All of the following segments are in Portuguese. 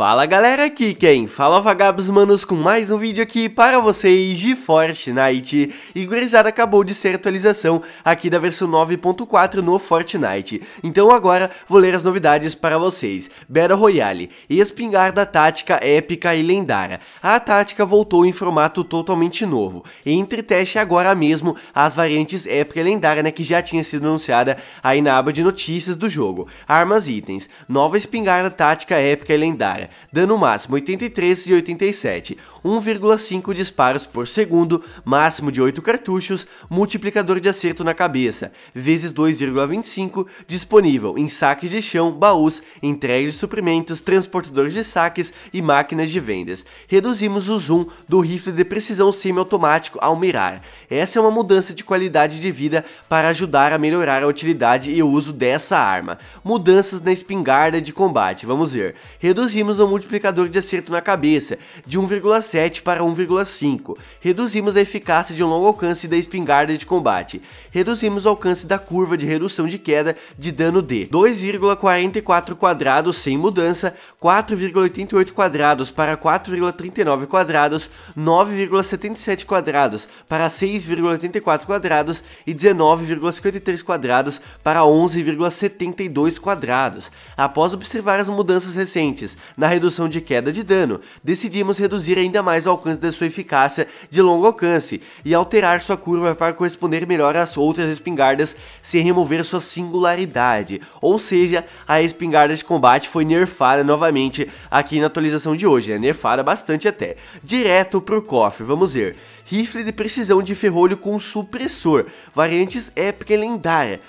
Fala galera, aqui quem fala é Vagabos Manos com mais um vídeo aqui para vocês de Fortnite E gurizada acabou de ser atualização aqui da versão 9.4 no Fortnite Então agora vou ler as novidades para vocês Battle Royale, espingarda tática épica e lendária A tática voltou em formato totalmente novo Entre teste agora mesmo as variantes épica e lendária né, que já tinha sido anunciada aí na aba de notícias do jogo Armas e itens, nova espingarda tática épica e lendária dando o máximo 83 e 87. 1,5 disparos por segundo, máximo de 8 cartuchos, multiplicador de acerto na cabeça, vezes 2,25, disponível em saques de chão, baús, entregas de suprimentos, transportadores de saques e máquinas de vendas. Reduzimos o zoom do rifle de precisão semiautomático ao mirar. Essa é uma mudança de qualidade de vida para ajudar a melhorar a utilidade e o uso dessa arma. Mudanças na espingarda de combate, vamos ver. Reduzimos o multiplicador de acerto na cabeça de 1,5 1,7 para 1,5. Reduzimos a eficácia de um longo alcance da espingarda de combate. Reduzimos o alcance da curva de redução de queda de dano de 2,44 quadrados sem mudança, 4,88 quadrados para 4,39 quadrados, 9,77 quadrados para 6,84 quadrados e 19,53 quadrados para 11,72 quadrados. Após observar as mudanças recentes na redução de queda de dano, decidimos reduzir ainda ainda mais o alcance da sua eficácia de longo alcance e alterar sua curva para corresponder melhor às outras espingardas sem remover sua singularidade. Ou seja, a espingarda de combate foi nerfada novamente aqui na atualização de hoje, é né? nerfada bastante até. Direto para o cofre, vamos ver. Rifle de precisão de ferrolho com supressor, variantes épica e lendária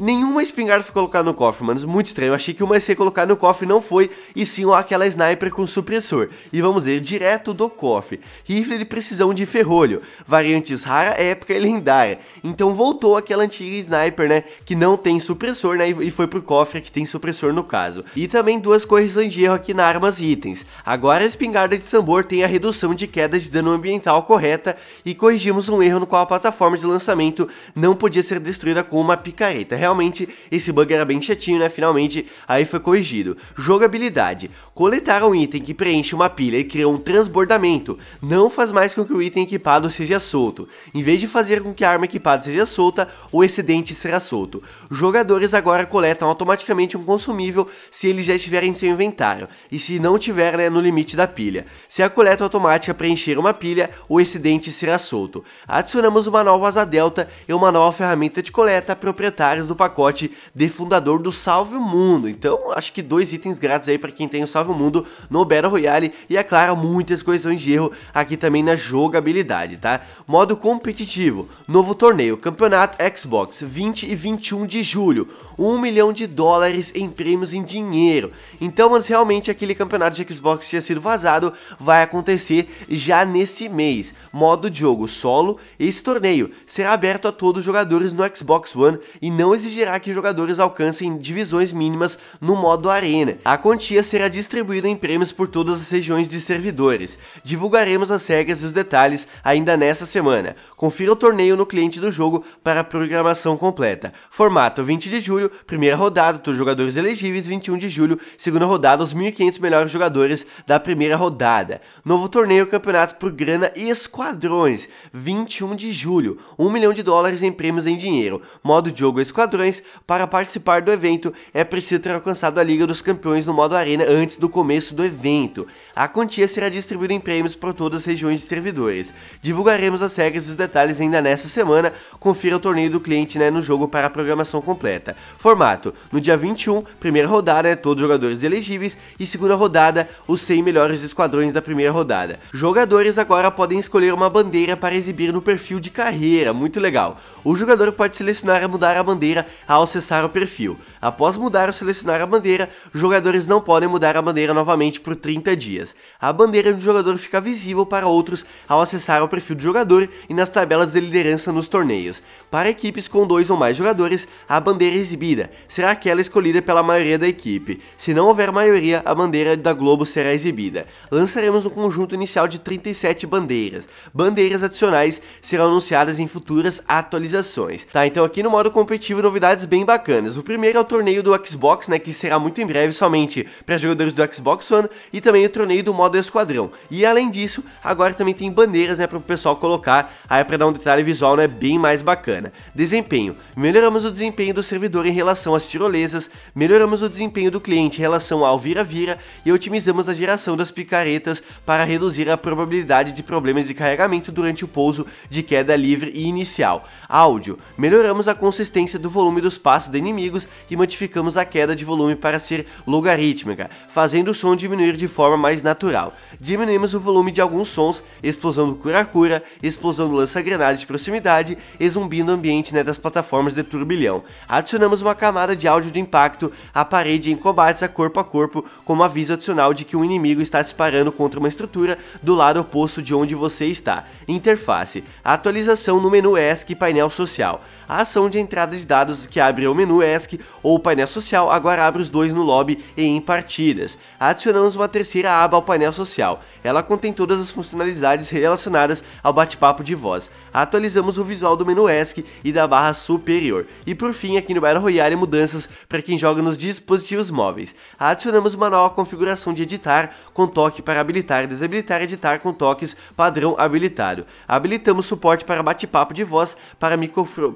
nenhuma espingarda foi colocada no cofre, mano. Muito estranho. Eu achei que uma ia ser colocada no cofre, não foi. E sim, ó, aquela sniper com supressor. E vamos ver, direto do cofre. Rifle de precisão de ferrolho. Variantes rara, épica e lendária. Então voltou aquela antiga sniper, né? Que não tem supressor, né? E foi pro cofre que tem supressor no caso. E também duas correções de erro aqui na armas e itens. Agora a espingarda de tambor tem a redução de queda de dano ambiental correta. E corrigimos um erro no qual a plataforma de lançamento não podia ser destruída com uma picareta. Realmente realmente esse bug era bem chatinho, né? Finalmente aí foi corrigido. Jogabilidade. Coletar um item que preenche uma pilha e cria um transbordamento não faz mais com que o item equipado seja solto. Em vez de fazer com que a arma equipada seja solta, o excedente será solto. Jogadores agora coletam automaticamente um consumível se eles já estiverem em seu inventário e se não tiver né, no limite da pilha. Se a coleta automática preencher uma pilha, o excedente será solto. Adicionamos uma nova asa delta e uma nova ferramenta de coleta proprietários do pacote de fundador do Salve o Mundo. Então, acho que dois itens grátis aí para quem tem o Salve o Mundo no Battle Royale e, é claro, muitas correções de erro aqui também na jogabilidade, tá? Modo competitivo, novo torneio, campeonato Xbox, 20 e 21 de julho, 1 milhão de dólares em prêmios em dinheiro. Então, mas realmente aquele campeonato de Xbox tinha sido vazado, vai acontecer já nesse mês. Modo jogo solo, esse torneio será aberto a todos os jogadores no Xbox One e não exigirá que jogadores alcancem divisões mínimas no modo Arena. A quantia será distribuída em prêmios por todas as regiões de servidores. Divulgaremos as regras e os detalhes ainda nesta semana. Confira o torneio no cliente do jogo para a programação completa. Formato 20 de julho, primeira rodada, todos os jogadores elegíveis, 21 de julho, segunda rodada, os 1.500 melhores jogadores da primeira rodada. Novo torneio, campeonato por grana e esquadrões, 21 de julho, 1 milhão de dólares em prêmios em dinheiro. Modo jogo esquadrão padrões para participar do evento, é preciso ter alcançado a Liga dos Campeões no modo Arena antes do começo do evento. A quantia será distribuída em prêmios por todas as regiões de servidores. Divulgaremos as regras e os detalhes ainda nesta semana. Confira o torneio do cliente né, no jogo para a programação completa. Formato: no dia 21, primeira rodada, né, todos os jogadores elegíveis, e segunda rodada, os 100 melhores esquadrões da primeira rodada. Jogadores agora podem escolher uma bandeira para exibir no perfil de carreira, muito legal. O jogador pode selecionar a mudar a bandeira bandeira ao acessar o perfil. Após mudar ou selecionar a bandeira, os jogadores não podem mudar a bandeira novamente por 30 dias. A bandeira do jogador fica visível para outros ao acessar o perfil do jogador e nas tabelas de liderança nos torneios. Para equipes com dois ou mais jogadores, a bandeira é exibida será aquela escolhida pela maioria da equipe. Se não houver maioria, a bandeira da Globo será exibida. Lançaremos um conjunto inicial de 37 bandeiras. Bandeiras adicionais serão anunciadas em futuras atualizações. Tá, então aqui no modo competitivo novidades bem bacanas. O primeiro é o torneio do Xbox, né, que será muito em breve somente para jogadores do Xbox One, e também o torneio do modo Esquadrão. E além disso, agora também tem bandeiras, né, para o pessoal colocar, aí é para dar um detalhe visual, né, bem mais bacana. Desempenho. Melhoramos o desempenho do servidor em relação às tirolesas, melhoramos o desempenho do cliente em relação ao vira-vira e otimizamos a geração das picaretas para reduzir a probabilidade de problemas de carregamento durante o pouso de queda livre e inicial. Áudio. Melhoramos a consistência do volume dos passos de inimigos e modificamos a queda de volume para ser logarítmica, fazendo o som diminuir de forma mais natural. Diminuímos o volume de alguns sons, explosão do cura-cura, explosão do lança-granadas de proximidade e zumbindo o ambiente né, das plataformas de turbilhão. Adicionamos uma camada de áudio de impacto à parede em combates a corpo a corpo, como aviso adicional de que um inimigo está disparando contra uma estrutura do lado oposto de onde você está. Interface. Atualização no menu ESC e painel social. A ação de entrada de dados que abre o menu ESC ou o painel social, agora abre os dois no lobby e em partidas. Adicionamos uma terceira aba ao painel social. Ela contém todas as funcionalidades relacionadas ao bate-papo de voz. Atualizamos o visual do menu ESC e da barra superior. E por fim, aqui no Battle Royale, mudanças para quem joga nos dispositivos móveis. Adicionamos uma nova configuração de editar com toque para habilitar e desabilitar editar com toques padrão habilitado. Habilitamos suporte para bate-papo de voz para,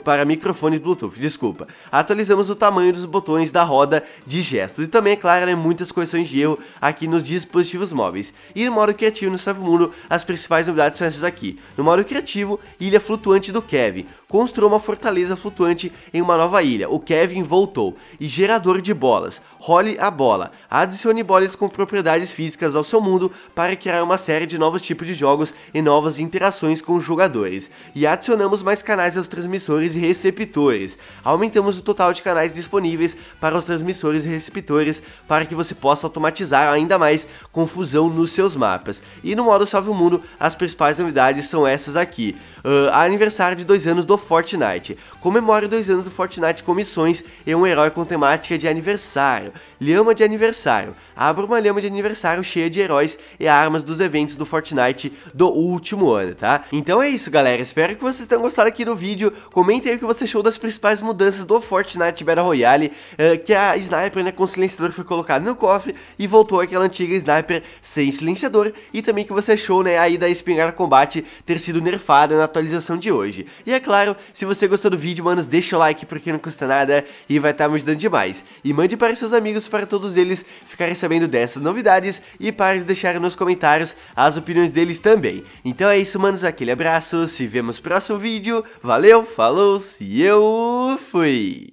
para microfones Bluetooth. Desculpa desculpa. Atualizamos o tamanho dos botões da roda de gestos e também, é claro, né, muitas correções de erro aqui nos dispositivos móveis. E no modo criativo no Save Mundo, as principais novidades são essas aqui. No modo criativo, Ilha Flutuante do Kevin. Construiu uma fortaleza flutuante em uma nova ilha. O Kevin voltou. E gerador de bolas. Role a bola. Adicione bolas com propriedades físicas ao seu mundo para criar uma série de novos tipos de jogos e novas interações com os jogadores. E adicionamos mais canais aos transmissores e receptores aumentamos o total de canais disponíveis para os transmissores e receptores para que você possa automatizar ainda mais confusão nos seus mapas. E no modo Salve o Mundo, as principais novidades são essas aqui. Uh, aniversário de dois anos do Fortnite. Comemore dois anos do Fortnite com missões e um herói com temática de aniversário. Lhama de aniversário. Abra uma lhama de aniversário cheia de heróis e armas dos eventos do Fortnite do último ano, tá? Então é isso, galera. Espero que vocês tenham gostado aqui do vídeo. Comentem aí o que você achou das principais mudanças mudanças do Fortnite Battle Royale, uh, que a sniper né, com silenciador foi colocada no cofre e voltou aquela antiga sniper sem silenciador e também que você achou né, aí da espingarda combate ter sido nerfada na atualização de hoje. E é claro, se você gostou do vídeo, manos, deixa o like porque não custa nada e vai estar tá me ajudando demais. E mande para seus amigos para todos eles ficarem sabendo dessas novidades e para eles deixarem nos comentários as opiniões deles também. Então é isso, manos, aquele abraço, se vemos no próximo vídeo, valeu, falou, se eu free.